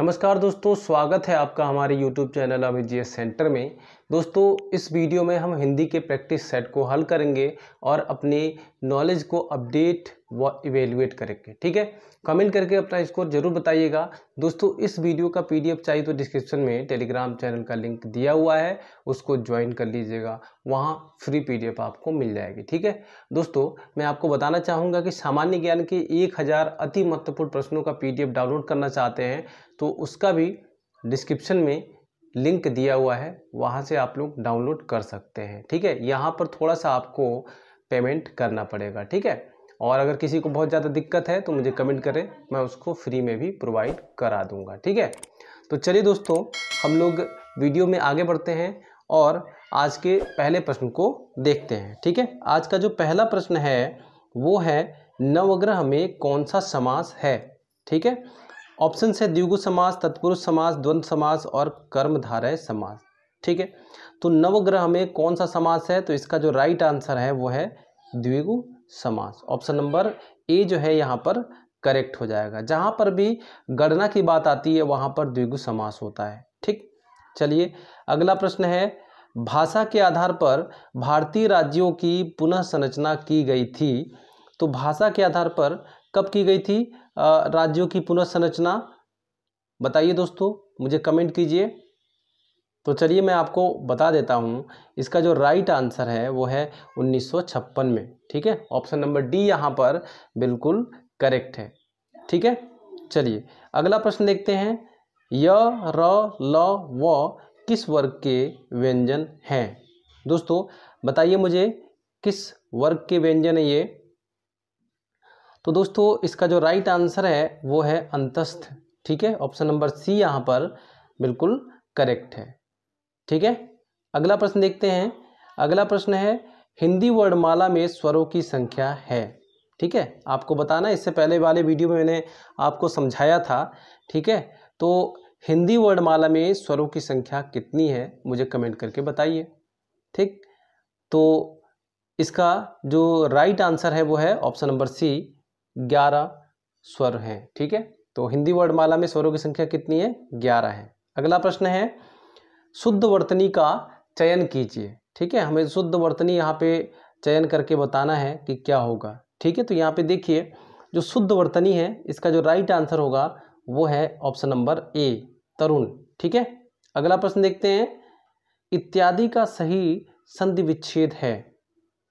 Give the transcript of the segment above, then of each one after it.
नमस्कार दोस्तों स्वागत है आपका हमारे YouTube चैनल अभिजीत सेंटर में दोस्तों इस वीडियो में हम हिंदी के प्रैक्टिस सेट को हल करेंगे और अपने नॉलेज को अपडेट व इवेल्युएट करेंगे ठीक है कमेंट करके अपना स्कोर जरूर बताइएगा दोस्तों इस वीडियो का पीडीएफ चाहिए तो डिस्क्रिप्शन में टेलीग्राम चैनल का लिंक दिया हुआ है उसको ज्वाइन कर लीजिएगा वहाँ फ्री पीडीएफ आपको मिल जाएगी ठीक है दोस्तों मैं आपको बताना चाहूँगा कि सामान्य ज्ञान के एक हज़ार अति महत्वपूर्ण प्रश्नों का पी डाउनलोड करना चाहते हैं तो उसका भी डिस्क्रिप्शन में लिंक दिया हुआ है वहाँ से आप लोग डाउनलोड कर सकते हैं ठीक है यहाँ पर थोड़ा सा आपको पेमेंट करना पड़ेगा ठीक है और अगर किसी को बहुत ज़्यादा दिक्कत है तो मुझे कमेंट करें मैं उसको फ्री में भी प्रोवाइड करा दूँगा ठीक है तो चलिए दोस्तों हम लोग वीडियो में आगे बढ़ते हैं और आज के पहले प्रश्न को देखते हैं ठीक है आज का जो पहला प्रश्न है वो है नवग्रह में कौन सा समास है ठीक है ऑप्शन है द्विगु समास तत्पुरुष समास द्वंद्व समास और कर्मधारय समास ठीक है तो नवग्रह में कौन सा समास है तो इसका जो राइट आंसर है वो है द्विगु समास ऑप्शन नंबर ए जो है यहाँ पर करेक्ट हो जाएगा जहाँ पर भी गणना की बात आती है वहाँ पर द्विगु समास होता है ठीक चलिए अगला प्रश्न है भाषा के आधार पर भारतीय राज्यों की पुनः संरचना की गई थी तो भाषा के आधार पर कब की गई थी राज्यों की पुनर्संरचना बताइए दोस्तों मुझे कमेंट कीजिए तो चलिए मैं आपको बता देता हूँ इसका जो राइट आंसर है वो है उन्नीस में ठीक है ऑप्शन नंबर डी यहाँ पर बिल्कुल करेक्ट है ठीक है चलिए अगला प्रश्न देखते हैं य र ल व किस वर्ग के व्यंजन हैं दोस्तों बताइए मुझे किस वर्ग के व्यंजन है ये तो दोस्तों इसका जो राइट आंसर है वो है अंतस्थ ठीक है ऑप्शन नंबर सी यहाँ पर बिल्कुल करेक्ट है ठीक है अगला प्रश्न देखते हैं अगला प्रश्न है हिंदी वर्णमाला में स्वरों की संख्या है ठीक है आपको बताना इससे पहले वाले वीडियो में मैंने आपको समझाया था ठीक है तो हिंदी वर्णमाला में स्वरों की संख्या कितनी है मुझे कमेंट करके बताइए ठीक तो इसका जो राइट आंसर है वो है ऑप्शन नंबर सी ग्यारह स्वर हैं ठीक है तो हिंदी वर्णमाला में स्वरों की संख्या कितनी है ग्यारह है अगला प्रश्न है शुद्ध वर्तनी का चयन कीजिए ठीक है हमें शुद्ध वर्तनी यहाँ पे चयन करके बताना है कि क्या होगा ठीक है तो यहाँ पे देखिए जो शुद्ध वर्तनी है इसका जो राइट आंसर होगा वो है ऑप्शन नंबर ए तरुण ठीक है अगला प्रश्न देखते हैं इत्यादि का सही संधि विच्छेद है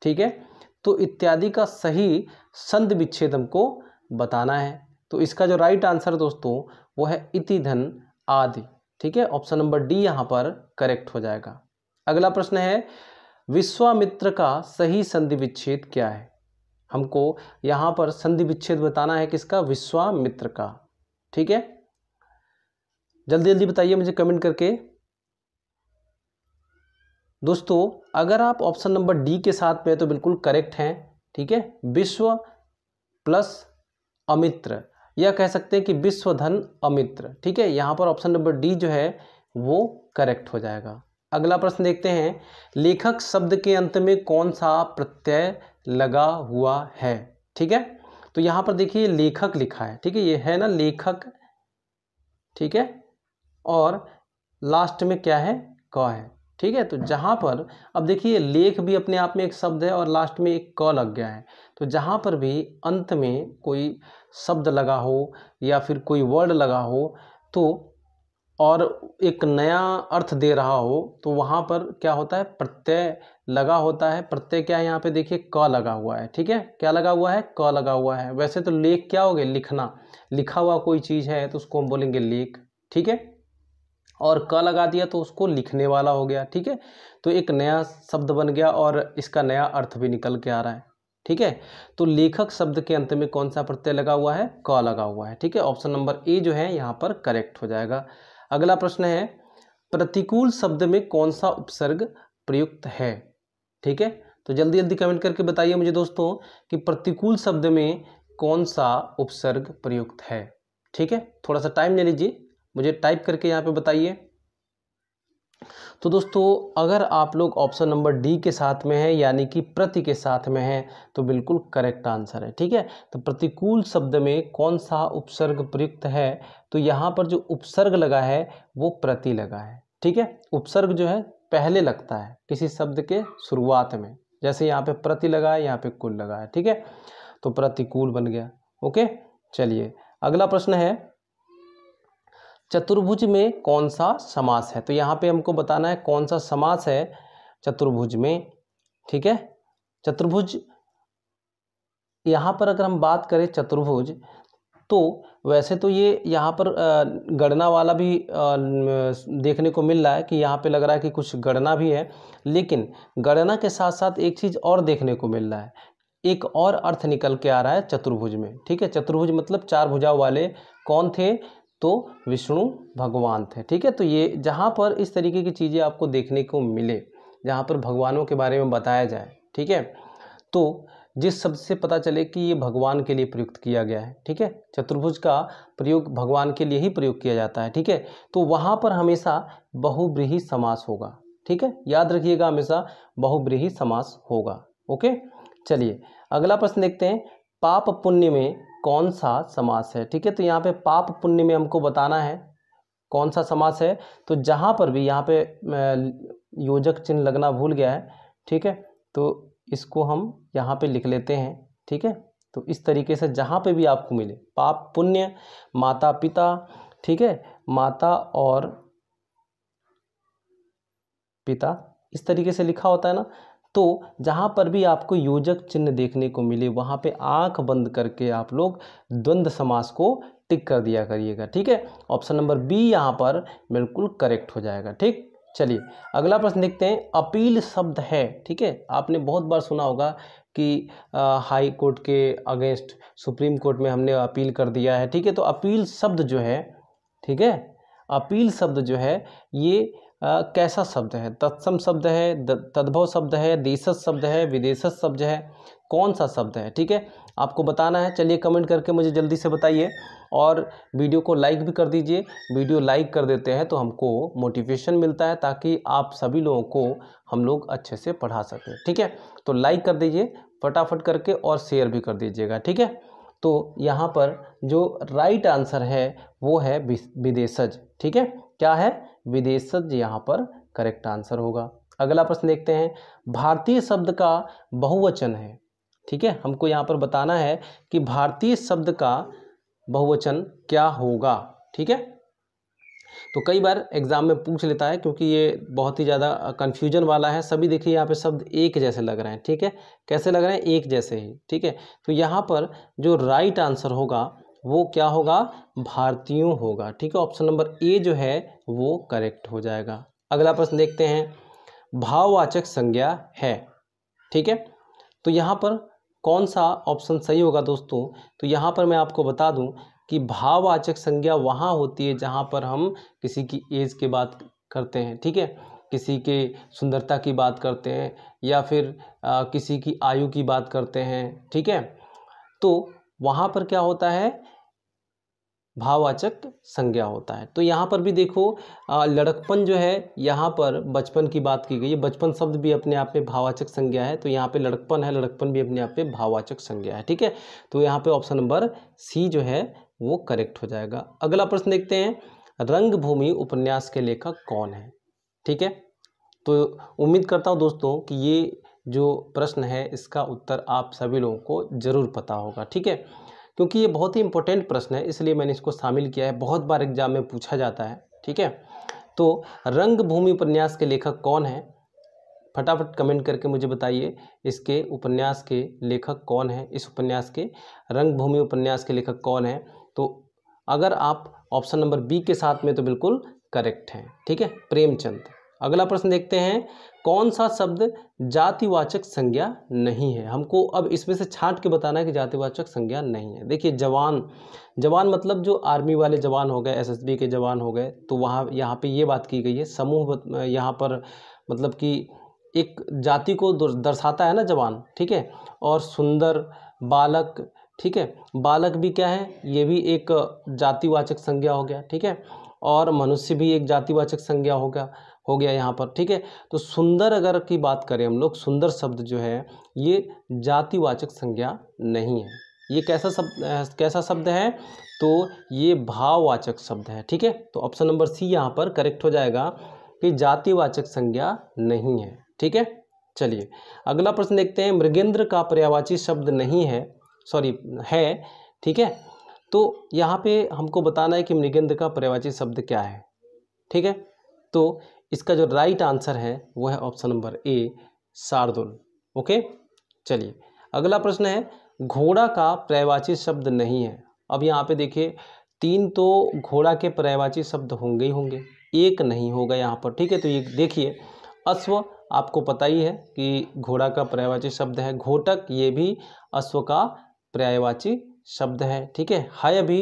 ठीक है तो इत्यादि का सही संध विच्छेद हमको बताना है तो इसका जो राइट आंसर दोस्तों वो है इति धन आदि ठीक है ऑप्शन नंबर डी यहाँ पर करेक्ट हो जाएगा अगला प्रश्न है विश्वामित्र का सही संधि विच्छेद क्या है हमको यहाँ पर संधि विच्छेद बताना है किसका विश्वामित्र का ठीक है जल्दी जल्दी बताइए मुझे कमेंट करके दोस्तों अगर आप ऑप्शन नंबर डी के साथ में तो बिल्कुल करेक्ट हैं ठीक है विश्व प्लस अमित्र या कह सकते हैं कि विश्व धन अमित्र ठीक है यहाँ पर ऑप्शन नंबर डी जो है वो करेक्ट हो जाएगा अगला प्रश्न देखते हैं लेखक शब्द के अंत में कौन सा प्रत्यय लगा हुआ है ठीक है तो यहाँ पर देखिए लेखक लिखा है ठीक है ये है ना लेखक ठीक है और लास्ट में क्या है क है ठीक है तो जहाँ पर अब देखिए लेख भी अपने आप में एक शब्द है और लास्ट में एक क लग गया है तो जहाँ पर भी अंत में कोई शब्द लगा हो या फिर कोई वर्ड लगा हो तो और एक नया अर्थ दे रहा हो तो वहाँ पर क्या होता है प्रत्यय लगा होता है प्रत्यय क्या है यहाँ पे देखिए क लगा हुआ है ठीक है क्या लगा हुआ है क लगा हुआ है वैसे तो लेख क्या हो गया लिखना लिखा हुआ कोई चीज़ है तो उसको हम बोलेंगे लेख ठीक है और क लगा दिया तो उसको लिखने वाला हो गया ठीक है तो एक नया शब्द बन गया और इसका नया अर्थ भी निकल के आ रहा है ठीक है तो लेखक शब्द के अंत में कौन सा प्रत्यय लगा हुआ है क लगा हुआ है ठीक है ऑप्शन नंबर ए जो है यहाँ पर करेक्ट हो जाएगा अगला प्रश्न है प्रतिकूल शब्द में कौन सा उपसर्ग प्रयुक्त है ठीक है तो जल्दी जल्दी कमेंट करके बताइए मुझे दोस्तों कि प्रतिकूल शब्द में कौन सा उपसर्ग प्रयुक्त है ठीक है थोड़ा सा टाइम ले लीजिए मुझे टाइप करके यहाँ पे बताइए तो दोस्तों अगर आप लोग ऑप्शन नंबर डी के साथ में हैं यानी कि प्रति के साथ में हैं तो बिल्कुल करेक्ट आंसर है ठीक है तो प्रतिकूल शब्द में कौन सा उपसर्ग प्रयुक्त है तो यहाँ पर जो उपसर्ग लगा है वो प्रति लगा है ठीक है उपसर्ग जो है पहले लगता है किसी शब्द के शुरुआत में जैसे यहाँ पे प्रति लगा है यहाँ पे कुल लगा है ठीक है तो प्रतिकूल बन गया ओके चलिए अगला प्रश्न है चतुर्भुज में कौन सा समास है तो यहाँ पे हमको बताना है कौन सा समास है चतुर्भुज में ठीक है चतुर्भुज यहाँ पर अगर हम बात करें चतुर्भुज तो वैसे तो ये यहाँ पर गणना वाला भी देखने को मिल रहा है कि यहाँ पे लग रहा है कि कुछ गणना भी है लेकिन गणना के साथ साथ एक चीज़ और देखने को मिल रहा है एक और अर्थ निकल के आ रहा है चतुर्भुज में ठीक है चतुर्भुज मतलब चार भुजाओं वाले कौन थे तो विष्णु भगवान थे ठीक है तो ये जहाँ पर इस तरीके की चीज़ें आपको देखने को मिले जहाँ पर भगवानों के बारे में बताया जाए ठीक है तो जिस शब्द से पता चले कि ये भगवान के लिए प्रयुक्त किया गया है ठीक है चतुर्भुज का प्रयोग भगवान के लिए ही प्रयोग किया जाता है ठीक है तो वहाँ पर हमेशा बहुब्रीही समास होगा ठीक है याद रखिएगा हमेशा बहुब्रीही समास होगा ओके चलिए अगला प्रश्न देखते हैं पाप पुण्य में कौन सा समास है ठीक है तो यहाँ पे पाप पुण्य में हमको बताना है कौन सा समास है तो जहाँ पर भी यहाँ पे योजक चिन्ह लगना भूल गया है ठीक है तो इसको हम यहाँ पे लिख लेते हैं ठीक है तो इस तरीके से जहाँ पे भी आपको मिले पाप पुण्य माता पिता ठीक है माता और पिता इस तरीके से लिखा होता है ना तो जहाँ पर भी आपको योजक चिन्ह देखने को मिले वहाँ पे आंख बंद करके आप लोग द्वंद्व समास को टिक कर दिया करिएगा ठीक है ऑप्शन नंबर बी यहाँ पर बिल्कुल करेक्ट हो जाएगा ठीक चलिए अगला प्रश्न देखते हैं अपील शब्द है ठीक है आपने बहुत बार सुना होगा कि आ, हाई कोर्ट के अगेंस्ट सुप्रीम कोर्ट में हमने अपील कर दिया है ठीक है तो अपील शब्द जो है ठीक है अपील शब्द जो है ये आ, कैसा शब्द है तत्सम शब्द है तद्भव शब्द है देशस शब्द है विदेशस शब्द है कौन सा शब्द है ठीक है आपको बताना है चलिए कमेंट करके मुझे जल्दी से बताइए और वीडियो को लाइक भी कर दीजिए वीडियो लाइक कर देते हैं तो हमको मोटिवेशन मिलता है ताकि आप सभी लोगों को हम लोग अच्छे से पढ़ा सकें ठीक है तो लाइक कर दीजिए फटाफट करके और शेयर भी कर दीजिएगा ठीक है तो यहाँ पर जो राइट आंसर है वो है विदेशज ठीक है क्या है विदेशज यहाँ पर करेक्ट आंसर होगा अगला प्रश्न देखते हैं भारतीय शब्द का बहुवचन है ठीक है हमको यहाँ पर बताना है कि भारतीय शब्द का बहुवचन क्या होगा ठीक है तो कई बार एग्ज़ाम में पूछ लेता है क्योंकि ये बहुत ही ज़्यादा कन्फ्यूजन वाला है सभी देखिए यहाँ पे शब्द एक जैसे लग रहे हैं ठीक है कैसे लग रहे हैं एक जैसे ही ठीक है तो यहाँ पर जो राइट आंसर होगा वो क्या होगा भारतीयों होगा ठीक है ऑप्शन नंबर ए जो है वो करेक्ट हो जाएगा अगला प्रश्न देखते हैं भाववाचक संज्ञा है ठीक है तो यहाँ पर कौन सा ऑप्शन सही होगा दोस्तों तो यहाँ पर मैं आपको बता दूँ कि भाववाचक संज्ञा वहाँ होती है जहाँ पर हम किसी की एज की बात करते हैं ठीक है किसी के सुंदरता की बात करते हैं या फिर आ, किसी की आयु की बात करते हैं ठीक है तो वहां पर क्या होता है भाववाचक संज्ञा होता है तो यहाँ पर भी देखो लड़कपन जो है यहाँ पर बचपन की बात की गई है बचपन शब्द भी अपने आप में भाववाचक संज्ञा है तो यहाँ पे लड़कपन है लड़कपन भी अपने आप में भाववाचक संज्ञा है ठीक है तो यहाँ पे ऑप्शन नंबर सी जो है वो करेक्ट हो जाएगा अगला प्रश्न देखते हैं रंगभूमि उपन्यास के लेखक कौन है ठीक है तो उम्मीद करता हूँ दोस्तों कि ये जो प्रश्न है इसका उत्तर आप सभी लोगों को ज़रूर पता होगा ठीक है क्योंकि ये बहुत ही इंपॉर्टेंट प्रश्न है इसलिए मैंने इसको शामिल किया है बहुत बार एग्जाम में पूछा जाता है ठीक है तो रंगभूमि उपन्यास के लेखक कौन है फटाफट कमेंट करके मुझे बताइए इसके उपन्यास के लेखक कौन है इस उपन्यास के रंगभूमि उपन्यास के लेखक कौन है तो अगर आप ऑप्शन नंबर बी के साथ में तो बिल्कुल करेक्ट हैं ठीक है प्रेमचंद अगला प्रश्न देखते हैं कौन सा शब्द जातिवाचक संज्ञा नहीं है हमको अब इसमें से छांट के बताना है कि जातिवाचक संज्ञा नहीं है देखिए जवान जवान मतलब जो आर्मी वाले जवान हो गए एसएसबी के जवान हो गए तो वहाँ यहाँ पे ये बात की गई है समूह यहाँ पर मतलब कि एक जाति को दर्शाता है ना जवान ठीक है और सुंदर बालक ठीक है बालक भी क्या है ये भी एक जातिवाचक संज्ञा हो गया ठीक है और मनुष्य भी एक जातिवाचक संज्ञा होगा हो गया यहाँ पर ठीक है तो सुंदर अगर की बात करें हम लोग सुंदर शब्द जो है ये जातिवाचक संज्ञा नहीं है ये कैसा शब्द कैसा शब्द है तो ये भाववाचक शब्द है ठीक है तो ऑप्शन नंबर सी यहाँ पर करेक्ट हो जाएगा कि जातिवाचक संज्ञा नहीं है ठीक है चलिए अगला प्रश्न देखते हैं मृगेंद्र का पर्यावाची शब्द नहीं है सॉरी है ठीक है तो यहाँ पे हमको बताना है कि मृगेंद्र का पर्यावाची शब्द क्या है ठीक है तो इसका जो राइट आंसर है वो है option number A Shardul okay चलिए अगला प्रश्न है घोड़ा का प्रयवाची शब्द नहीं है अब यहाँ पे देखिए तीन तो घोड़ा के प्रयवाची शब्द होंगे ही होंगे एक नहीं होगा यहाँ पर ठीक है तो ये देखिए अश्व आपको पता ही है कि घोड़ा का प्रयवाची शब्द है घोटक ये भी अश्व का पर्यायवाची शब्द है ठीक है हय भी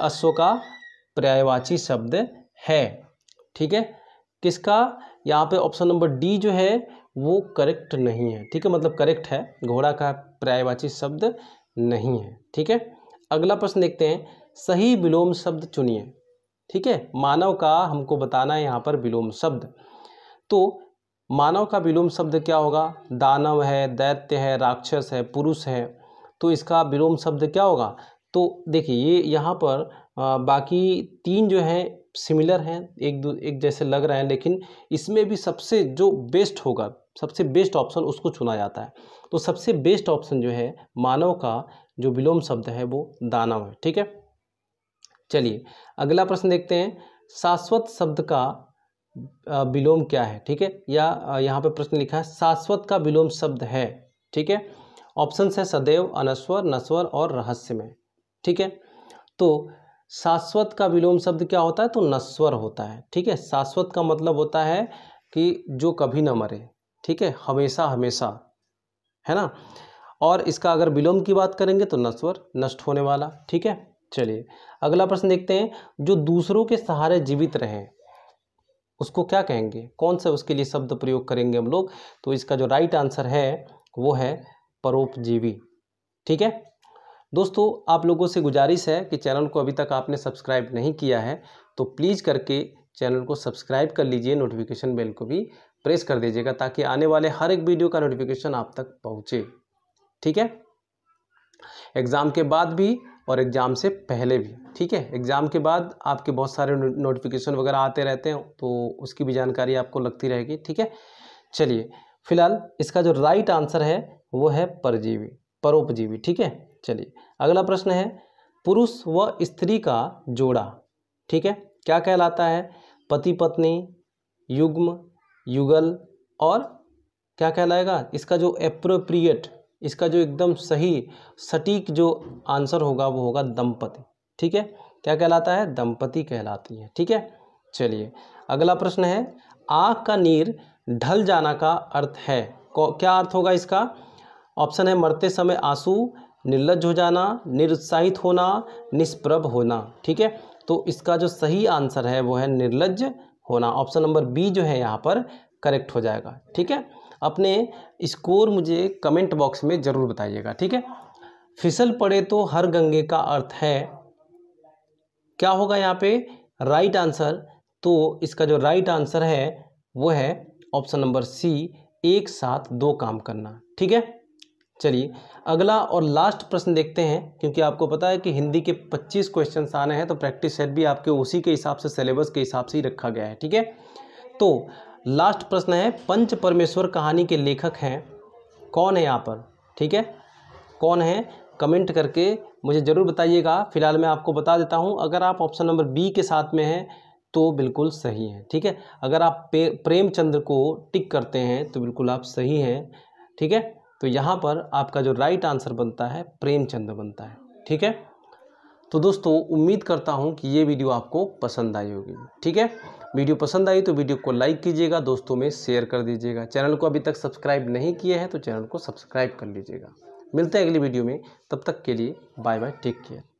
अश्व का पर्यायवाची शब्द है ठीक है किसका यहाँ पे ऑप्शन नंबर डी जो है वो करेक्ट नहीं है ठीक है मतलब करेक्ट है घोड़ा का पर्यायवाची शब्द नहीं है ठीक है अगला प्रश्न देखते हैं सही विलोम शब्द चुनिए ठीक है मानव का हमको बताना है यहाँ पर विलोम शब्द तो मानव का विलोम शब्द क्या होगा दानव है दैत्य है राक्षस है पुरुष है तो इसका विलोम शब्द क्या होगा तो देखिए ये यहाँ पर बाकी तीन जो हैं सिमिलर हैं एक एक जैसे लग रहे हैं लेकिन इसमें भी सबसे जो बेस्ट होगा सबसे बेस्ट ऑप्शन उसको चुना जाता है तो सबसे बेस्ट ऑप्शन जो है मानव का जो विलोम शब्द है वो दानव है ठीक है चलिए अगला प्रश्न देखते हैं शाश्वत शब्द का विलोम क्या है ठीक है या यहाँ पर प्रश्न लिखा है शाश्वत का विलोम शब्द है ठीक है ऑप्शन है सदैव अनस्वर नस्वर और रहस्यमय ठीक है तो शाश्वत का विलोम शब्द क्या होता है तो नश्वर होता है ठीक है शाश्वत का मतलब होता है कि जो कभी ना मरे ठीक है हमेशा हमेशा है ना और इसका अगर विलोम की बात करेंगे तो नस्वर नष्ट होने वाला ठीक है चलिए अगला प्रश्न देखते हैं जो दूसरों के सहारे जीवित रहें उसको क्या कहेंगे कौन सा उसके लिए शब्द प्रयोग करेंगे हम लोग तो इसका जो राइट आंसर है वो है परोपजीवी ठीक है दोस्तों आप लोगों से गुजारिश है कि चैनल को अभी तक आपने सब्सक्राइब नहीं किया है तो प्लीज़ करके चैनल को सब्सक्राइब कर लीजिए नोटिफिकेशन बेल को भी प्रेस कर दीजिएगा ताकि आने वाले हर एक वीडियो का नोटिफिकेशन आप तक पहुँचे ठीक है एग्ज़ाम के बाद भी और एग्ज़ाम से पहले भी ठीक है एग्ज़ाम के बाद आपके बहुत सारे नोटिफिकेशन वगैरह आते रहते हैं तो उसकी भी जानकारी आपको लगती रहेगी ठीक है चलिए फिलहाल इसका जो राइट आंसर है वो है परजीवी परोपजीवी ठीक है चलिए अगला प्रश्न है पुरुष व स्त्री का जोड़ा ठीक है क्या कहलाता है पति पत्नी युग्म युगल और क्या कहलाएगा इसका जो अप्रोप्रिएट इसका जो एकदम सही सटीक जो आंसर होगा वो होगा दंपति ठीक है क्या कहलाता है दंपति कहलाती है ठीक है चलिए अगला प्रश्न है आँख का नीर ढल जाना का अर्थ है क्या अर्थ होगा इसका ऑप्शन है मरते समय आंसू निर्लज हो जाना निरुत्साहित होना निष्प्रभ होना ठीक है तो इसका जो सही आंसर है वो है निर्लज होना ऑप्शन नंबर बी जो है यहाँ पर करेक्ट हो जाएगा ठीक है अपने स्कोर मुझे कमेंट बॉक्स में ज़रूर बताइएगा ठीक है फिसल पड़े तो हर गंगे का अर्थ है क्या होगा यहाँ पे राइट आंसर तो इसका जो राइट आंसर है वो है ऑप्शन नंबर सी एक साथ दो काम करना ठीक है चलिए अगला और लास्ट प्रश्न देखते हैं क्योंकि आपको पता है कि हिंदी के 25 क्वेश्चन आने हैं तो प्रैक्टिस सेट भी आपके उसी के हिसाब से सिलेबस के हिसाब से ही रखा गया है ठीक है तो लास्ट प्रश्न है पंच परमेश्वर कहानी के लेखक हैं कौन है यहाँ पर ठीक है कौन है कमेंट करके मुझे ज़रूर बताइएगा फिलहाल मैं आपको बता देता हूँ अगर आप ऑप्शन नंबर बी के साथ में हैं तो बिल्कुल सही है ठीक है अगर आप प्रेमचंद्र को टिक करते हैं तो बिल्कुल आप सही हैं ठीक है तो यहाँ पर आपका जो राइट आंसर बनता है प्रेमचंद बनता है ठीक है तो दोस्तों उम्मीद करता हूँ कि ये वीडियो आपको पसंद आई होगी ठीक है वीडियो पसंद आई तो वीडियो को लाइक कीजिएगा दोस्तों में शेयर कर दीजिएगा चैनल को अभी तक सब्सक्राइब नहीं किया है तो चैनल को सब्सक्राइब कर लीजिएगा मिलते हैं अगली वीडियो में तब तक के लिए बाय बाय टेक केयर